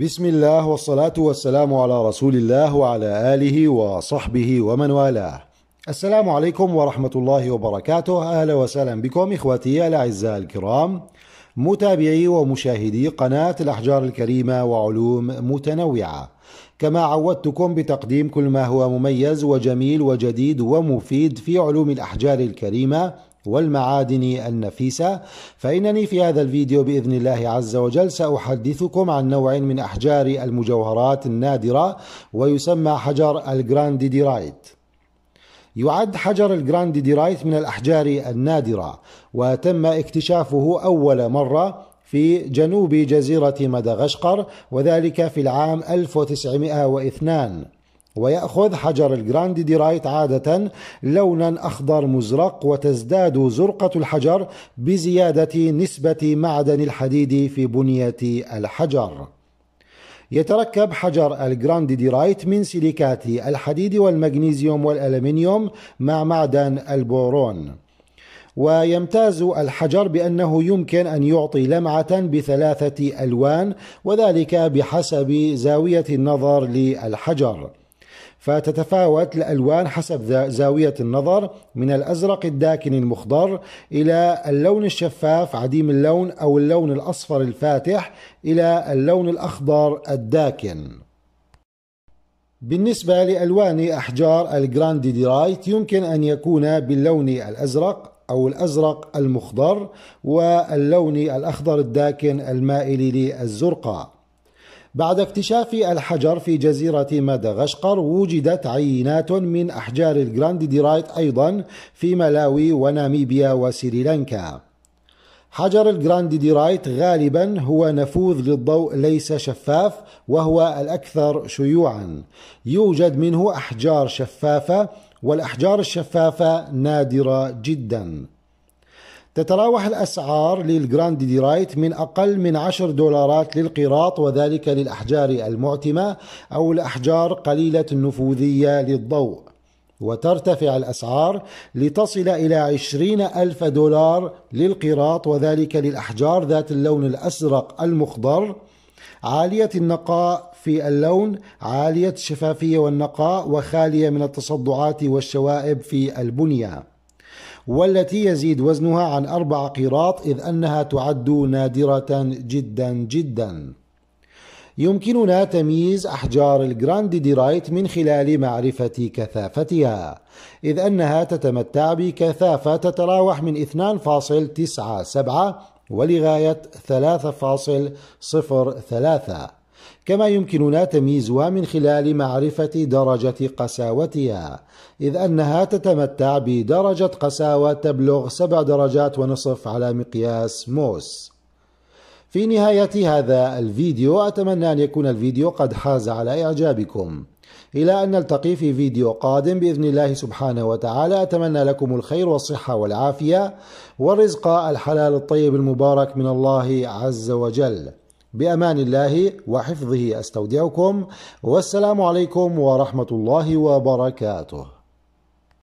بسم الله والصلاة والسلام على رسول الله وعلى آله وصحبه ومن والاه السلام عليكم ورحمة الله وبركاته أهلا وسهلا بكم إخواتي الأعزاء الكرام متابعي ومشاهدي قناة الأحجار الكريمة وعلوم متنوعة كما عودتكم بتقديم كل ما هو مميز وجميل وجديد ومفيد في علوم الأحجار الكريمة والمعادن النفيسة فإنني في هذا الفيديو بإذن الله عز وجل سأحدثكم عن نوع من أحجار المجوهرات النادرة ويسمى حجر ديرايت يعد حجر ديرايت من الأحجار النادرة وتم اكتشافه أول مرة في جنوب جزيرة مدغشقر وذلك في العام 1902 ويأخذ حجر الجراند ديرايت عادة لونا أخضر مزرق وتزداد زرقة الحجر بزيادة نسبة معدن الحديد في بنية الحجر يتركب حجر الجراند ديرايت من سيليكات الحديد والمغنيسيوم والألمنيوم مع معدن البورون ويمتاز الحجر بأنه يمكن أن يعطي لمعة بثلاثة ألوان وذلك بحسب زاوية النظر للحجر فتتفاوت الألوان حسب زاوية النظر من الأزرق الداكن المخضر إلى اللون الشفاف عديم اللون أو اللون الأصفر الفاتح إلى اللون الأخضر الداكن بالنسبة لألوان أحجار ديرايت يمكن أن يكون باللون الأزرق أو الأزرق المخضر واللون الأخضر الداكن المائل للزرقاء بعد اكتشاف الحجر في جزيرة مدغشقر وجدت عينات من أحجار الجراند ديرايت أيضا في ملاوي وناميبيا وسريلانكا حجر الجراند ديرايت غالبا هو نفوذ للضوء ليس شفاف وهو الأكثر شيوعا يوجد منه أحجار شفافة والأحجار الشفافة نادرة جداً تتراوح الأسعار للجراند دي رايت من أقل من 10 دولارات للقراط وذلك للأحجار المعتمة أو الأحجار قليلة النفوذية للضوء وترتفع الأسعار لتصل إلى 20 ألف دولار للقراط وذلك للأحجار ذات اللون الأزرق المخضر عالية النقاء في اللون عالية الشفافية والنقاء وخالية من التصدعات والشوائب في البنية والتي يزيد وزنها عن أربع قيراط إذ أنها تعد نادرة جدا جدا يمكننا تمييز أحجار الجراند ديرايت من خلال معرفة كثافتها إذ أنها تتمتع بكثافة تتراوح من 2.97 ولغاية 3.03 كما يمكننا تمييزها من خلال معرفة درجة قساوتها إذ أنها تتمتع بدرجة قساوة تبلغ سبع درجات ونصف على مقياس موس في نهاية هذا الفيديو أتمنى أن يكون الفيديو قد حاز على إعجابكم إلى أن نلتقي في فيديو قادم بإذن الله سبحانه وتعالى أتمنى لكم الخير والصحة والعافية والرزق الحلال الطيب المبارك من الله عز وجل بامان الله وحفظه استودعكم والسلام عليكم ورحمه الله وبركاته